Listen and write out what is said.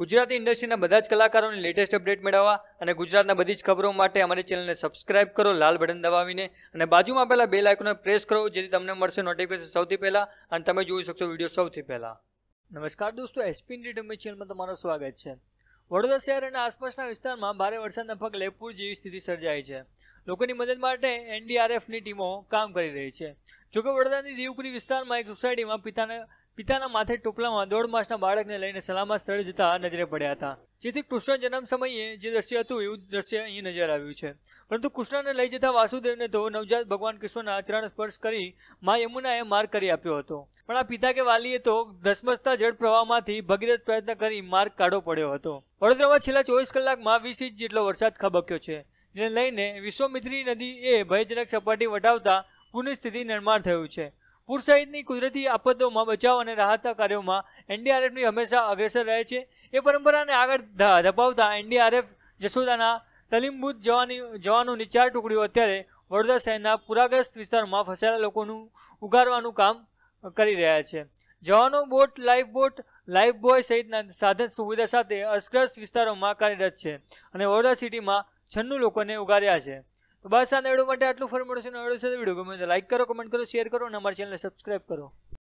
ગુજરાતી ઇન્ડસ્ટ્રીના બધા જ કલાકારોની લેટેસ્ટ અપડેટ મેળવવા અને ગુજરાતના બધી જ ખબરો માટે અમારી ચેનલને સબસ્ક્રાઇબ કરો લાલ બટન દબાવીને અને બાજુમાં પહેલાં બે લાઇકોને પ્રેસ કરો જેથી તમને મળશે નોટિફિકેશન સૌથી પહેલાં અને તમે જોઈ શકશો વિડીયો સૌથી પહેલાં નમસ્કાર દોસ્તો એસપી ન્યૂ ચેનલમાં તમારું સ્વાગત છે વડોદરા શહેર અને આસપાસના વિસ્તારમાં ભારે વરસાદના પગલે પૂર જેવી સ્થિતિ સર્જાઈ છે લોકોની મદદ માટે એનડીઆરએફની ટીમો કામ કરી રહી છે જોકે વડોદરાની દેવપુરી વિસ્તારમાં એક સોસાયટીમાં પિતાને પિતાના માથે ટોપલામાં દોઢ માસના બાળકને લઈને સલામત સ્થળે જતા નજરે પડ્યા હતા જેથી કૃષ્ણ જન્મ સમયે જે દ્રશ્ય હતું એવું દ્રશ્ય અહીં નજર આવ્યું છે પરંતુ કૃષ્ણને લઈ જતા વાસુદેવને તો નવજાત ભગવાન કૃષ્ણના ચરણ સ્પર્શ કરી મા યમુનાએ માર્ગ કરી આપ્યો હતો પણ આ પિતા કે વાલીએ તો ધસમસતા જળ પ્રવાહમાંથી ભગીરથ પ્રયત્ન કરી માર્ગ કાઢો પડ્યો હતો વડોદરામાં છેલ્લા ચોવીસ કલાકમાં વીસ ઇંચ જેટલો વરસાદ ખબક્યો છે જેને લઈને વિશ્વમિત્રી નદી એ ભયજનક સપાટી વટાવતા પૂરની સ્થિતિ નિર્માણ થયું છે પૂર સહિતની કુદરતી આપતોમાં બચાવ અને રાહતના કાર્યોમાં એનડીઆરએફની હંમેશા અગ્રેસર રહે છે એ પરંપરાને આગળ ધપાવતા એનડીઆરએફ જસોદાના તલીમબૂત જવાની જવાનોની ચાર ટુકડીઓ અત્યારે વડોદરા શહેરના પુરાગ્રસ્ત વિસ્તારમાં ફસાયેલા લોકોનું ઉગારવાનું કામ કરી રહ્યા છે જવાનો boat life boat life buoy સહિતના સાધન સુવિધા સાથે અસગ્રસ્ત વિસ્તારોમાં કાર્યરત છે અને વડોદરા સિટીમાં છન્નું લોકોને ઉગાર્યા છે બસ આ નવડું માટે આટલું ફોર મળશે નવડું છે વિડીયો ગમે તો લાઈક કરો કમેન્ટ કરો શેર કરો અને અમારી ચેનલને સબસ્ક્રાઈબ કરો